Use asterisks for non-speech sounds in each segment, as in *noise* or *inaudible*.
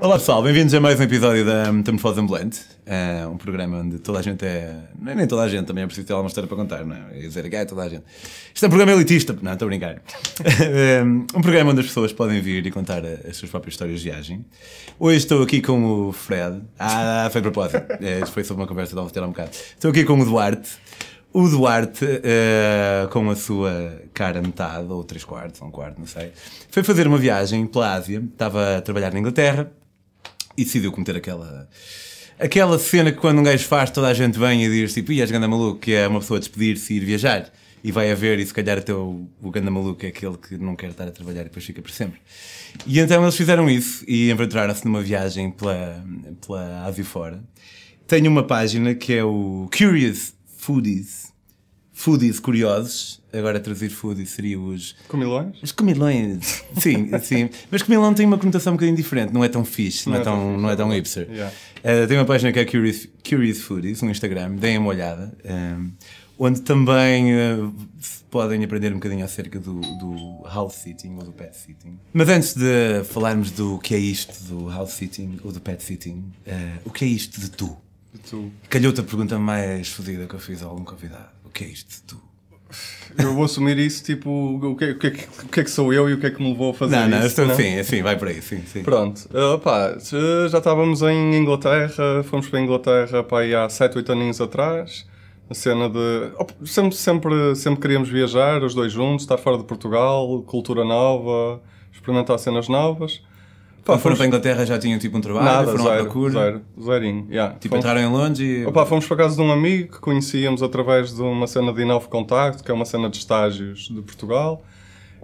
Olá pessoal, bem-vindos a mais um episódio da Metamorfose Ambulante, é um programa onde toda a gente é-, é. Nem toda a gente, também é preciso ter alguma história para contar, não é? Dizer é toda a gente. Isto é um programa elitista, não, estou a brincar. *laughs* É, um programa onde as pessoas podem vir e contar as suas próprias histórias de viagem. Hoje estou aqui com o Fred. Ah, foi propósito. Isto foi sobre uma conversa de estava ter há um bocado. Estou aqui com o Duarte. O Duarte, uh, com a sua cara metade, ou três quartos, ou um quarto, não sei, foi fazer uma viagem pela Ásia, estava a trabalhar na Inglaterra e decidiu cometer aquela. Aquela cena que quando um gajo faz, toda a gente vem e diz tipo, e és ganda maluco, que é uma pessoa despedir-se e ir viajar. E vai haver, e se calhar até o, o ganda maluco é aquele que não quer estar a trabalhar e depois fica para sempre. E então eles fizeram isso e aventuraram-se numa viagem pela, pela Ásia fora. Tenho uma página que é o Curious foodies. Foodies curiosos, agora traduzir foodies seria os. Comilões? Os comilões, sim, *laughs* sim. Mas comilão tem uma conotação um bocadinho diferente, não é tão fixe, não, não é, é tão, fixe, não é tão hipster. Yeah. Uh, tem uma página que é Curious, Curious Foodies no Instagram, deem uma olhada, um, eh, onde também uh, podem aprender um bocadinho acerca do, do house sitting ou do pet sitting. Mas antes de falarmos do que é isto do house sitting ou do pet sitting, uh, o que é isto de tu? Tu... Calhou-te a pergunta mais fodida que eu fiz a algum convidado. O que é isto tu? Eu vou assumir isso, tipo, o que, é, o, é que, o que, é que sou eu e o que é que me levou a fazer não, não, isso? Não, sim, é sim, vai para aí, sim, sim. Pronto, eh, opa, já estávamos em Inglaterra, fomos para a Inglaterra pá, há 7, 8 aninhos atrás, a cena de... Opa, sempre, sempre, sempre queríamos viajar, os dois juntos, estar fora de Portugal, cultura nova, experimentar cenas novas. Pá, foram fomos... para a Inglaterra já tinham tipo um trabalho, Nada, foram zero, à procura. Zero, zerinho. Yeah. Tipo, fomos... entraram em Londres e. Opa, fomos para casa de um amigo que conhecíamos através de uma cena de Inove Contacto, que é uma cena de estágios de Portugal.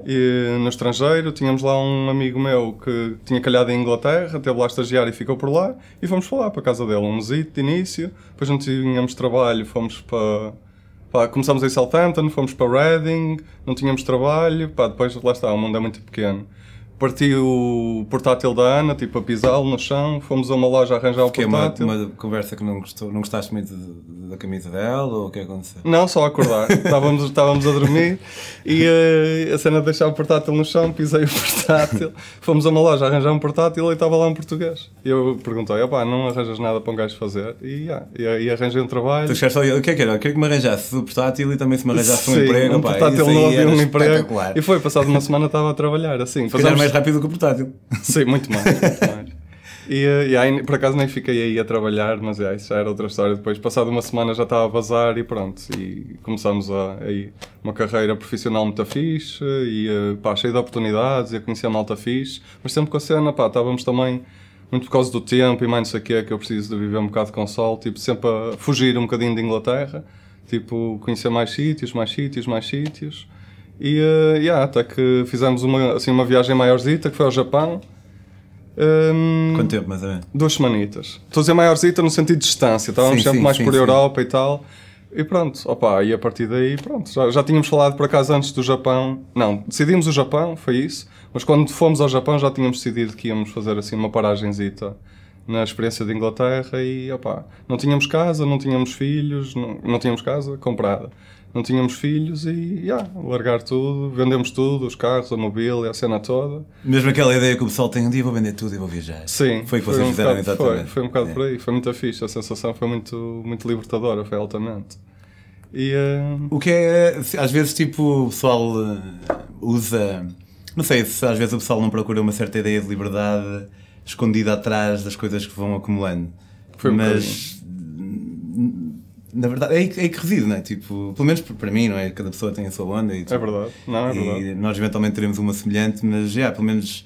E no estrangeiro tínhamos lá um amigo meu que tinha calhado em Inglaterra, teve lá estagiar e ficou por lá. E fomos para lá, para a casa dele, um mesito de início. Depois não tínhamos trabalho, fomos para. começámos em Southampton, fomos para Reading, não tínhamos trabalho, pá, depois lá está, o mundo é muito pequeno. Parti o portátil da Ana, tipo a pisá-lo no chão, fomos a uma loja arranjar o que portátil. Uma, uma conversa que não gostou, não gostaste muito da camisa dela ou o que aconteceu? Não, só acordar. *laughs* estávamos, estávamos a dormir e uh, a cena de deixar o portátil no chão, pisei o portátil, *laughs* fomos a uma loja arranjar um portátil e estava lá um português. E eu perguntei, opá, não arranjas nada para um gajo fazer? E, yeah, e, eh, e arranjei um trabalho. Tu ali, o que é que era? Eu queria que me arranjasse o portátil e também se me arranjasse Sim, um emprego. Um pá, portátil novo e um emprego. E foi, passado uma semana estava a trabalhar, assim, fazendo mais rápido que o portátil. *laughs* Sim, muito mais. Muito *laughs* mais. E, eh, e aí, por acaso nem fiquei aí a trabalhar, mas é, isso já era outra história. Depois, passado uma semana, já estava a vazar e pronto. E começámos a, aí uma carreira profissional muito fixe e eh, pá, de oportunidades e a conhecer a malta fixe. Mas sempre com a cena, pá, estávamos também muito por causa do tempo e mais não sei o que é que eu preciso de viver um bocado com sol, tipo, sempre a fugir um bocadinho de Inglaterra, tipo, conhecer mais sítios, mais sítios, mais sítios. E uh, yeah, até que fizemos uma, assim, uma viagem maiorzita, que foi ao Japão. Um, ehm, Quanto tempo, mais ou menos? Duas semanitas. Estou a dizer maiorzita no sentido de distância, estávamos sim, sempre sim, mais sim, por Europa e tal. E pronto, opa, e a partir daí, pronto, já, já tínhamos falado por acaso antes do Japão. Não, decidimos o Japão, foi isso. Mas quando fomos ao Japão já tínhamos decidido que íamos fazer assim uma paragenzita na experiência de Inglaterra e opa, não tínhamos casa, não tínhamos filhos, não, não tínhamos casa comprada não tínhamos filhos e yeah, largar tudo, vendemos tudo, os carros, a mobília, a cena toda. Mesmo aquela ideia que o pessoal tem um dia vou vender tudo e vou viajar. Sim. Foi o que vocês um fizeram um bocado, exatamente. Foi, foi um bocado é. por aí, foi muito fixe, a sensação foi muito, muito libertadora, foi altamente. E, uh... O que é, às vezes, tipo, o pessoal eh, usa. Não sei se às vezes o pessoal não procura uma certa ideia de liberdade escondida atrás das coisas que vão acumulando. Foi um Mas na verdade, é aí, é aí que reside, não é? Tipo, pelo menos para mim, não é? Cada pessoa tem a sua onda. E, tipo, é verdade. Não, é verdade. nós eventualmente teremos uma semelhante, mas, já, yeah, pelo menos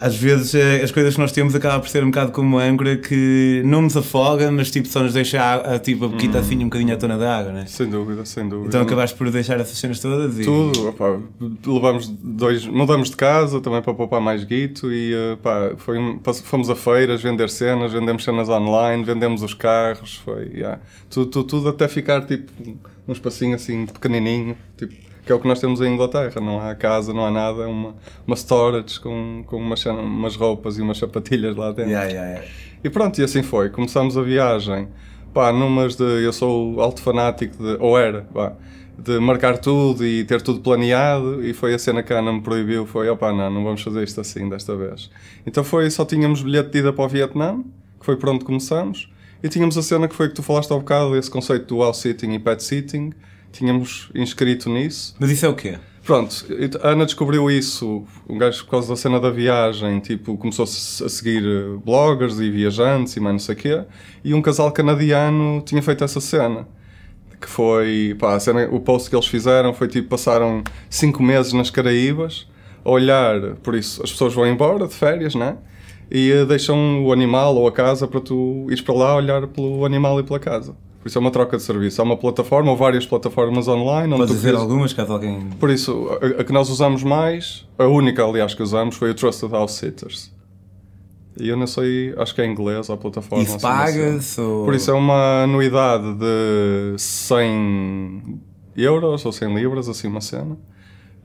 às vezes eh, as coisas que nós temos acabam por ser um bocado como uma âncora que não nos afoga, mas tipo só nos deixa a, a tipo, a boquita hum. assim um bocadinho à tona da água, né? Sem dúvida, sem dúvida. Então acabaste por deixar essas cenas todas e... Tudo, opá, levamos dois, mudamos de casa também para poupar mais guito e eh, foi, fomos a feiras vender cenas, vendemos cenas online, vendemos os carros, foi, yeah. tudo, tudo, tudo até ficar tipo um espacinho assim pequenininho, tipo que é o que nós temos em Inglaterra. Não há casa, não há nada, é uma, uma storage com, com umas, umas roupas e umas sapatilhas lá dentro. Yeah, yeah, yeah. E pronto, e assim foi. Começamos a viagem, pá, numas de. Eu sou alto fanático, de, ou era, pá, de marcar tudo e ter tudo planeado, e foi a cena que a Ana me proibiu: foi, opá, não, não vamos fazer isto assim desta vez. Então foi, só tínhamos bilhete de ida para o Vietnã, que foi por onde começamos. E tínhamos a cena que foi que tu falaste há um bocado, esse conceito do wall sitting e pet sitting, tínhamos inscrito nisso. Mas isso é o quê? Pronto, a Ana descobriu isso, um gajo por causa da cena da viagem, tipo, começou -se a seguir eh, bloggers e viajantes e mais não sei o quê, e um casal canadiano tinha feito essa cena. Que foi, pá, cena, o post que eles fizeram foi tipo, passaram cinco meses nas Caraíbas, a olhar, por isso, as pessoas vão embora de férias, né? E eh, deixam o animal ou a casa para tu ires para lá olhar pelo animal e pela casa. Por isso é uma troca de serviço. Há uma plataforma ou várias plataformas online. Podes dizer queres... algumas, caso alguém. Por isso, a, a, que nós usamos mais, a única, aliás, que usamos foi a Trusted House Sitters. E eu não sei, acho que é inglês a plataforma. Isso assim. paga-se? Ou... Por isso é uma anuidade de 100 euros ou 100 libras, assim uma cena.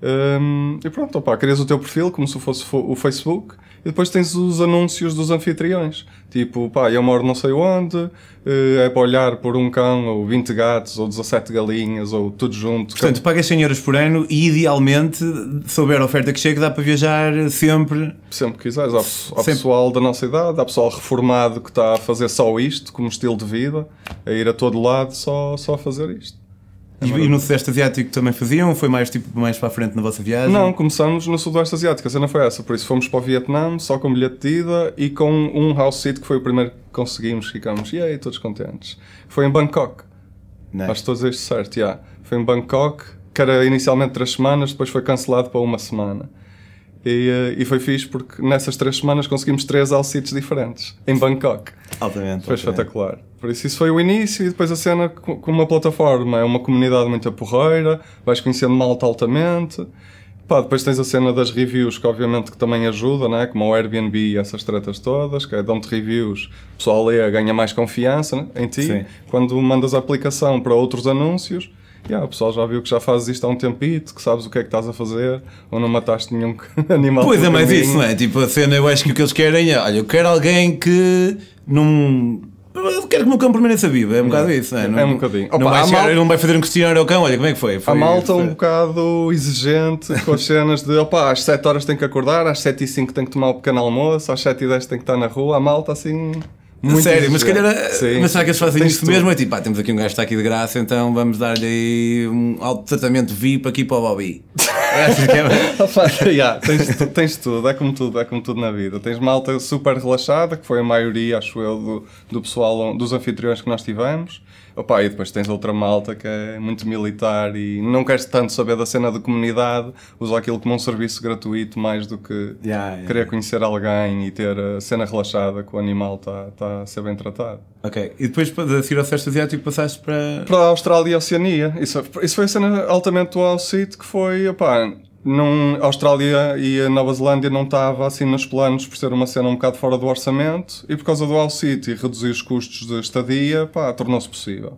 Um, e pronto, opa, crias o teu perfil como se fosse o Facebook e depois tens os anúncios dos anfitriões. Tipo, pá, eu moro não sei onde, eh, é para olhar por um cão, ou 20 gatos, ou 17 galinhas, ou tudo junto. É Portanto, cão. pagas 100 euros por ano e idealmente, se houver a oferta que chega, dá para viajar sempre. Sempre que quiseres. Há, há pessoal da nossa idade, há pessoal reformado que está a fazer só isto como estilo de vida, a ir a todo lado só, só a fazer isto. E, é e no Sudeste Asiático também faziam? Foi mais tipo mais para a frente na vossa viagem? Não, começamos no sudeste Asiático, a cena foi essa, por isso fomos para o Vietnã só com bilhete de ida e com um house seat que foi o primeiro que conseguimos, ficámos, e aí, todos contentes. Foi em Bangkok. Nice. Acho que todos isto certo, yeah. Foi em Bangkok, que era inicialmente três semanas, depois foi cancelado para uma semana. E, eh, e foi fixe porque nessas três semanas conseguimos três house seats diferentes em Bangkok. Altamente. Foi altamente. espetacular. Por isso, isso foi o início e depois a cena com uma plataforma. É uma comunidade muito porreira, vais conhecendo malta altamente. Pá, depois tens a cena das reviews, que obviamente que também ajuda, né? como o Airbnb e essas tretas todas, que é, dão-te reviews, o pessoal lê, ganha mais confiança né? em ti. Sim. Quando mandas a aplicação para outros anúncios, yeah, o pessoal já viu que já fazes isto há um tempito, que sabes o que é que estás a fazer, ou não mataste nenhum *laughs* animal. Pois é, mas isso, não é? Tipo, a cena, eu acho que o que eles querem é, olha, eu quero alguém que não eu quero que o meu cão permaneça vivo. É um é, bocado isso, não é? é não, é um bocadinho. Opa, não, vai chegar, malta... não vai fazer um questionário ao cão, olha como é que foi. foi a malta é um bocado exigente com as cenas de opa, às 7 horas tem que acordar, às 7 e 5 tem que tomar o pequeno almoço, às 7 e 10 tem que estar na rua. A malta assim. Muito Sério, mas se calhar. É. Eh, Sim. Mas será que eles fazem isto mesmo? É tipo, pá, ah, temos aqui um gajo que está aqui de graça, então vamos dar-lhe aí um alto tratamento VIP aqui para o Bobby. yeah, *laughs* é assim é. tens, tens tudo, é como tudo, é como tudo na vida. Tens malta super relaxada, que foi a maioria, acho eu, do, do pessoal, dos anfitriões que nós tivemos. Opa, e depois tens outra malta que é muito militar e não queres tanto saber da cena da comunidade, usa aquilo como um serviço gratuito mais do que yeah, yeah. querer conhecer alguém e ter a cena relaxada que o animal está tá a ser bem tratado. Ok, e depois a seguir ao Sudeste Asiático passaste para. Para a Austrália e a Oceania. Isso, isso foi a cena altamente do All que foi, opa não, a Austrália e a Nova Zelândia não estava assim nos planos por ser uma cena um bocado fora do orçamento e por causa do All City reduzir os custos de estadia, pá, tornou-se possível.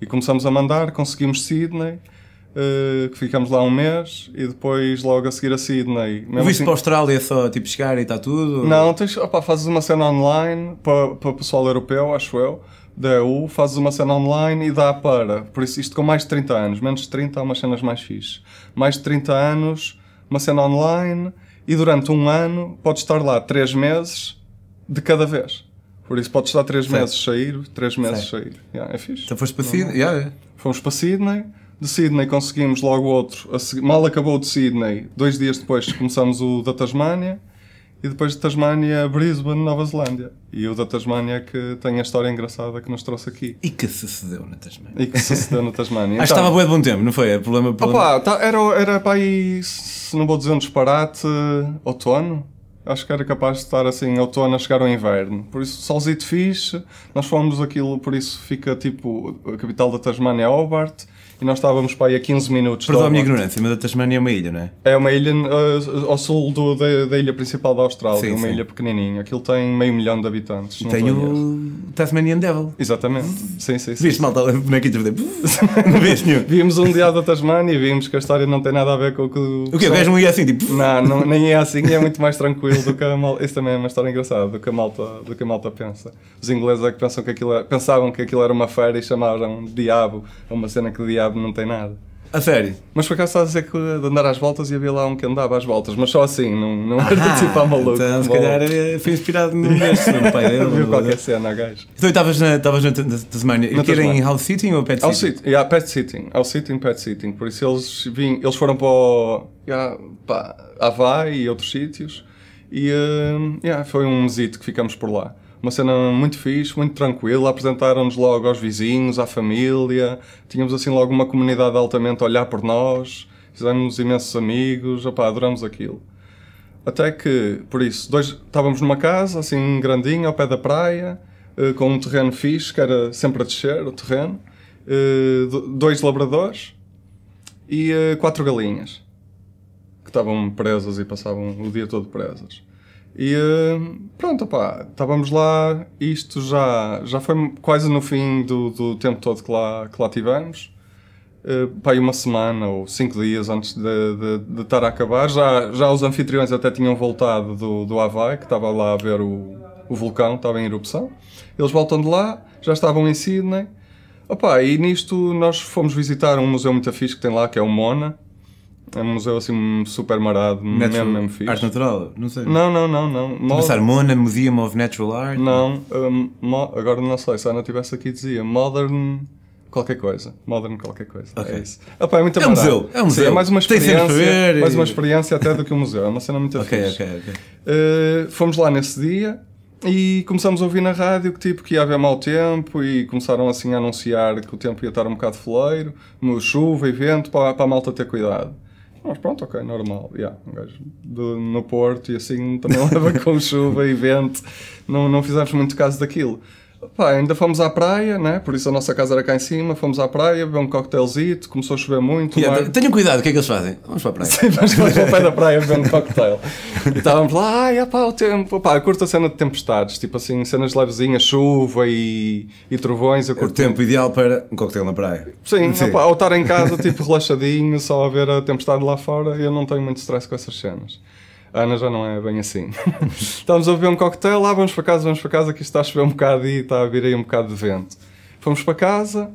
E começamos a mandar, conseguimos Sydney, uh, ficamos lá um mês e depois logo a seguir a Sydney. Mesmo Viste assim, para a Austrália é só tipo chegar e está tudo? Não, tens, opa, fazes uma cena online para, para pessoal europeu, acho eu da U, fazes uma cena online e dá para. Por isso, isto com mais de 30 anos. Menos de 30 há umas cenas mais fixe. Mais de 30 anos, uma cena online e durante um ano podes estar lá 3 meses de cada vez. Por isso, podes estar 3 meses sair, 3 meses Sei. sair. Yeah, é fixe. Então foste para Sydney? Yeah, Fomos para Sydney. De Sydney conseguimos logo outro. Mal acabou o de Sydney, dois dias depois começamos o da Tasmânia e depois de Tasmânia, Brisbane, Nova Zelândia. E o da Tasmânia que tem a história engraçada que nos trouxe aqui. E que sucedeu na Tasmânia. E que sucedeu na Tasmânia. *laughs* Acho que estava então- boa de bom tempo, não foi? É problema, problema... Opa, tá, era, era para aí, se não vou dizer um disparate, outono. Acho que era capaz de estar assim, outono a chegar ao inverno. Por isso, solzito fixe. Nós fomos aquilo, por isso fica tipo, a capital da Tasmânia é Hobart e nós estávamos para aí a 15 minutos. Perdão a minha ignorância, mas a Tasmânia é uma ilha, não é? É uma ilha uh, ao sul do, da, da, ilha principal da Austrália, sim, uma sim. ilha pequenininha. Aquilo tem meio milhão de habitantes. E tem o Tasmanian Devil. Exatamente, sim, sim. sim. Viste malta, bonequinho de *laughs* Não vês nenhum. Vimos um dia da Tasmânia e vimos que a história não tem nada a ver com o que. O que? O gajo não ia assim, tipo. Não, não, *laughs* nem é assim, é muito mais tranquilo do que a malta. Isso também é uma história engraçada, do que a malta, do que a malta pensa. Os ingleses é que, pensam que aquilo era... É, pensavam que aquilo era uma feira e chamaram Diabo, uma cena que o Diabo não tem nada. A sério? Mas por acaso estás a dizer que de andar às voltas e havia lá um que andava às voltas, mas só assim, não, não ah, era tipo a maluco. Então, se calhar eh, foi inspirado no não pai dele. *laughs* Viu qualquer cena, a gajo. Então estavas na, estavas Tasmania, e que era em house sitting ou pet house sitting? Sit, yeah, pet sitting, house sitting, pet sitting. Por isso eles, vim, eles foram para, o, yeah, para e outros sítios e uh, yeah, foi um mesito que ficamos por lá uma cena muito fixe, muito tranquila. Apresentaram-nos logo aos vizinhos, à família. Tínhamos assim logo uma comunidade altamente a olhar por nós. Fizemos imensos amigos, opá, adoramos aquilo. Até que, por isso, dois, estávamos numa casa, assim, grandinha, ao pé da praia, eh, com um terreno fixe, que era sempre a descer o terreno, eh, dois labradores e eh, quatro galinhas, que estavam presas e passavam o dia todo presas. E hum, pronto, pá, estávamos lá, isto já, já foi quase no fim do, do tempo todo que lá, que lá tivemos. Uh, pá, uma semana ou cinco dias antes de, de, de, estar a acabar, já, já os anfitriões até tinham voltado do, do Havaí, que estava lá a ver o, o vulcão, estava em erupção. Eles voltam de lá, já estavam em Sydney. Opa, e nisto nós fomos visitar um museu muito fixe que tem lá, que é o Mona. É um museu assim super marado, mesmo, mesmo fixe. Arte natural? Não sei. Não, não, não. não. Tipo, Mol... Mona, Museum of Natural Art? Não, um, agora não sei, se a Ana tivesse aqui dizia Modern qualquer coisa. Modern qualquer coisa. Okay. É isso. Opa, é, muito é um museu. É um museu. Sim, é mais uma experiência. Ver, mais uma experiência até do que um museu. É uma cena muito *laughs* okay, fixe. Uh, fomos lá nesse dia e começamos a ouvir na rádio que tipo que ia haver mau tempo e começaram assim a anunciar que o tempo ia estar um bocado foleiro, chuva e vento, para, para a malta ter cuidado. Mas pronto, ok, normal. Yeah, um gajo no Porto e assim também *laughs* leva com chuva e vento. Não, não fizemos muito caso daquilo. Pá, ainda fomos à praia, né? por isso a nossa casa era cá em cima, fomos à praia, bebemos um cocktailzito, começou a chover muito. Yeah, então, mar... Tenham cuidado, o que é que eles fazem? Vamos para a praia. *laughs* Sim, vamos para o pé da praia beber um cocktail. e estávamos lá, ai, é o tempo, pá, eu curto a cena de tempestades, tipo assim, cenas levezinhas, chuva e, e trovões. Eu curto o tempo ideal para um cocktail na praia. Sim, Sim. ou estar em casa, tipo, *laughs* relaxadinho, só a ver a tempestade lá fora, eu não tenho muito stress com essas cenas. Ana já não é bem assim. *laughs* Estávamos a beber um coquetel, lá ah, vamos para casa, vamos para casa, que isto está a chover um bocado e está a vir aí um bocado de vento. Fomos para casa,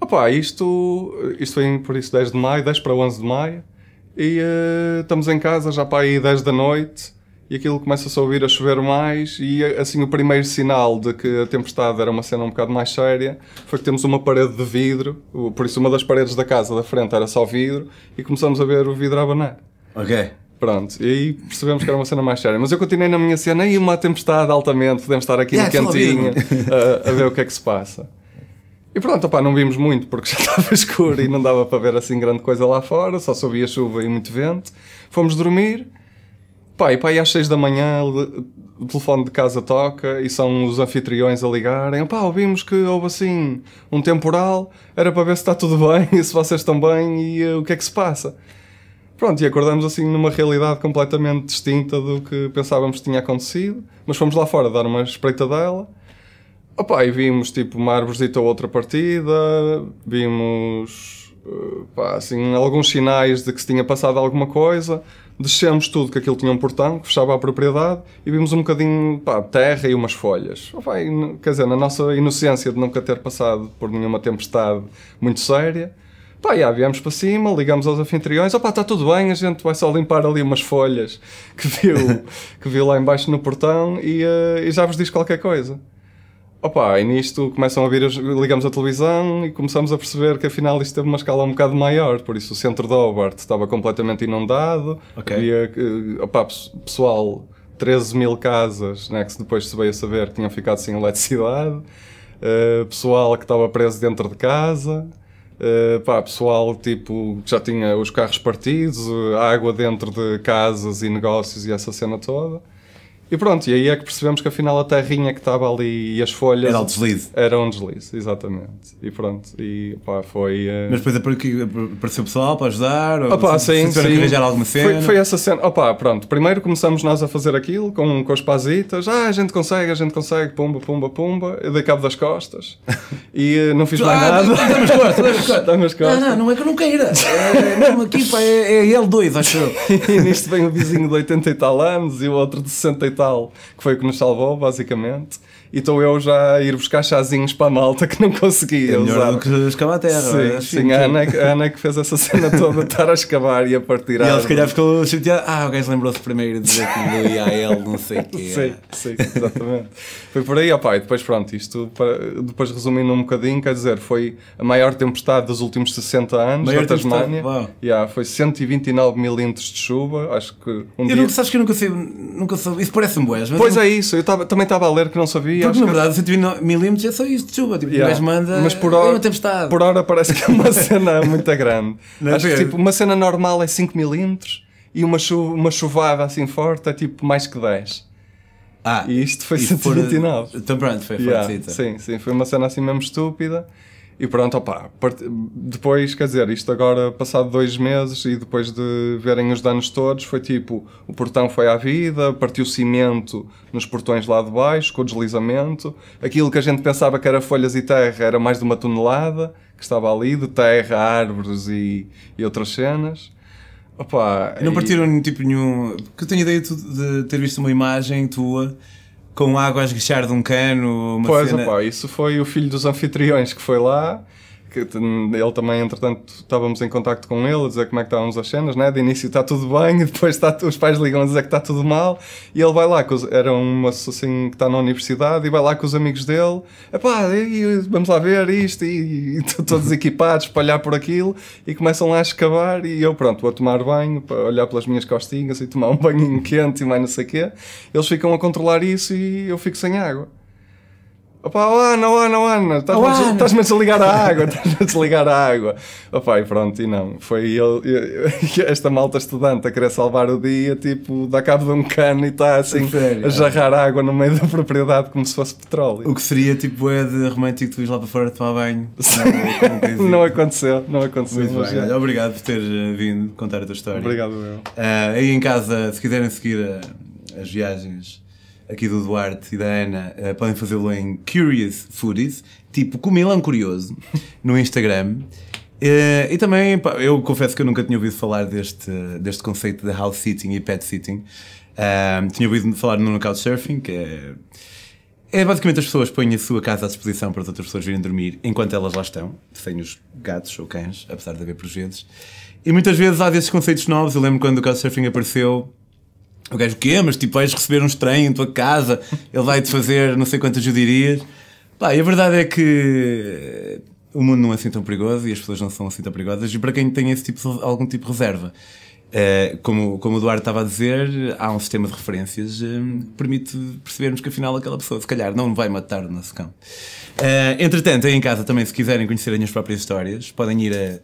opá, isto, isto foi por isso 10 de maio, 10 para 11 de maio, e uh, estamos em casa já para aí 10 da noite, e aquilo começa-se a ouvir a chover mais, e eh, assim o primeiro sinal de que a tempestade era uma cena um bocado mais séria foi que temos uma parede de vidro, por isso uma das paredes da casa da frente era só vidro, e começamos a ver o vidro a abanar. Ok. Pronto, e aí percebemos que era uma cena mais séria. Mas eu continuei na minha cena, e uma tempestade altamente, podemos estar aqui yeah, no é, cantinho a, a, ver o que é que se passa. E pronto, opá, não vimos muito porque *laughs* já estava escuro e não dava para ver assim grande coisa lá fora, só subia chuva e muito vento. Fomos dormir, pá, e pá, e às seis da manhã o telefone de casa toca e são os anfitriões a ligarem. Pá, ouvimos que houve assim um temporal, era para ver se está tudo bem, *laughs* se vocês estão bem e uh, o que é que se passa. Pronto, e acordamos assim numa realidade completamente distinta do que pensávamos que tinha acontecido, mas fomos lá fora dar uma espreita dela. Opa, e vimos tipo uma arborzita ou outra partida, vimos eh, assim, alguns sinais de que se tinha passado alguma coisa, descemos tudo que aquilo tinha um portão, que fechava a propriedade, e vimos um bocadinho pá, terra e umas folhas. Opa, e, quer dizer, na nossa inocência de nunca ter passado por nenhuma tempestade muito séria, Pá, já, viemos para cima, ligamos aos anfitriões, opá, está tudo bem, a gente vai só limpar ali umas folhas *laughs* que viu, *laughs* que viu lá embaixo no portão e, uh, e já vos diz qualquer coisa. Opa, e nisto começam a vir, ligamos a televisão e começamos a perceber que afinal isto teve uma escala um bocado maior, por isso o centro de Hobart estava completamente inundado, okay. havia, eh, opa, pessoal, 13 mil casas, né, que depois se veio a saber que tinham ficado sem eletricidade, uh, pessoal que estava preso dentro de casa, Uh, pá, pessoal tipo, já tinha os carros partidos, eh, água dentro de casas e negócios e essa cena toda. E pronto, e aí é que percebemos que afinal a terrinha que estava ali e as folhas. Era um deslize. Era um deslize, exatamente. E pronto, e pá, foi. Uh... Mas depois apareceu pessoal para ajudar? Ou Opa, sim, sim. arranjar alguma cena? Foi, foi essa cena. Opa, pronto, primeiro começamos nós a fazer aquilo com, com as pazitas. Ah, a gente consegue, a gente consegue, pumba, pumba, pumba. Eu dei cabo das costas *laughs* e eh, não fiz ah, mais nada. Dá-me as costas, dá-me as *laughs* costas. Não, não, não é que eu não queira. É, é mesmo aqui, pá, é, é ele 2 acho eu. *laughs* e nisto vem o vizinho de 80 e tal anos e o outro de 60 e hospital, que foi o que nos salvou, basicamente e então estou eu já a ir buscar chazinhos para a malta que não conseguia. É melhor usar. do que escavar a terra. Sim, é sim. Assim, é a, Ana, a é Ana que fez essa cena toda estar a escavar e a partir. E ele se calhar ficou chateado. Ah, o gajo lembrou-se primeiro de dizer que me doía a ele, não sei o quê. *laughs* Sim, sim, exatamente. foi por aí, ó e depois pronto, isto depois resumindo um bocadinho, quer dizer, foi a maior tempestade dos últimos 60 anos maior da Tasmânia. Yeah, foi 129 milímetros de chuva, acho que um eu dia... Não, sabes que eu nunca sei, nunca soube, isso parece-me boas. Pois não... é isso, eu tava, também estava a ler que não sabia e Porque na verdade que... 129mm é só isso de chuva, tipo, yeah. manda mas por hora, uma é tempestade. Por hora parece que é uma *laughs* cena muito grande. Não é Acho que tipo, uma cena normal é 5mm e uma, chu uma chuvada assim forte é tipo mais que 10. Ah, e isto foi e 129. Então pronto, foi fortecita. sim, sim, foi uma cena assim mesmo estúpida. E pronto, opá, depois, quer dizer, isto agora passado dois meses e depois de verem os danos todos, foi tipo, o portão foi à vida, partiu cimento nos portões lá de baixo, com o deslizamento, aquilo que a gente pensava que era folhas e terra era mais de uma tonelada, que estava ali, de terra, árvores e, e outras cenas. Opa, não partiram e... tipo nenhum. Porque eu tenho ideia de ter visto uma imagem tua com água a esguichar de um cano. Uma pois, cena... opa, isso foi o filho dos anfitriões que foi lá que ele também, entretanto, estávamos em contacto com ele, a dizer como é que estávamos as cenas, né? De início está tudo bem, *laughs* depois está, os pais ligam a dizer que está tudo mal, e ele vai lá, com os, era um assim que está na universidade, e vai lá com os amigos dele, epá, e, vamos lá ver isto, e, e, e todos equipados para olhar por aquilo, e começam lá a escavar, e eu, pronto, vou tomar banho, para olhar pelas minhas costinhas, e tomar um banho *laughs* quente, e mais não sei o quê. Eles ficam a controlar isso, e eu fico sem água. Opa, oh Ana, oh Ana, Ana, estás-me a desligar a água, *laughs* estás-me a desligar a água. Opa, e pronto, e não. Foi ele, *laughs* esta malta estudante a querer salvar o dia, tipo, dá cabo de um cano e está assim a jarrar água no meio da propriedade como se fosse petróleo. O que seria tipo é de romântico tu ires lá para fora tomar banho. *laughs* Não, não aconteceu, não aconteceu. Muito bem, olha, obrigado por ter eh, vindo contar a tua história. Obrigado, meu. Uh, aí em casa, se quiserem seguir a, eh, as viagens aqui do Duarte e da Ana, uh, podem fazê-lo em Curious Foodies, tipo Comilão Curioso, no Instagram. Uh, e também, pá, eu confesso que eu nunca tinha ouvido falar deste, deste conceito de house sitting e pet sitting. Uh, tinha ouvido falar no Couchsurfing, que é, é basicamente as pessoas põem a sua casa à disposição para as outras pessoas virem dormir enquanto elas lá estão, sem os gatos ou cães, apesar de haver vezes. E muitas vezes há desses conceitos novos. Eu lembro quando o Couchsurfing apareceu, o gajo, o quê? Mas tipo, vais receber um estranho em tua casa, ele vai-te fazer não sei quantas judirias. Pá, e a verdade é que eh, o mundo não é assim tão perigoso e as pessoas não são assim tão perigosas. E para quem tem esse tipo, algum tipo de reserva, Uh, como, como o Eduardo estava a dizer, há um sistema de referências eh, que permite percebermos que afinal aquela pessoa, se calhar, não vai matar o nosso cão. Uh, entretanto, aí em casa também, se quiserem conhecer as minhas próprias histórias, podem ir a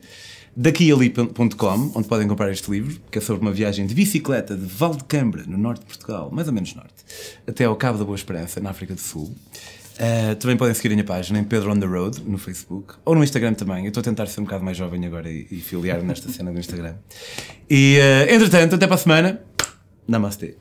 daquiali.com, onde podem comprar este livro, que é sobre uma viagem de bicicleta de Valdecambra no norte de Portugal, mais ou menos norte, até ao Cabo da Boa Esperança, na África do Sul. Uh, também podem seguir a minha página em Pedro on the Road no Facebook ou no Instagram também. Eu estou a tentar ser um bocado mais jovem agora e, e filiar-me nesta cena do Instagram. E uh, entretanto, até para a semana. Namastê.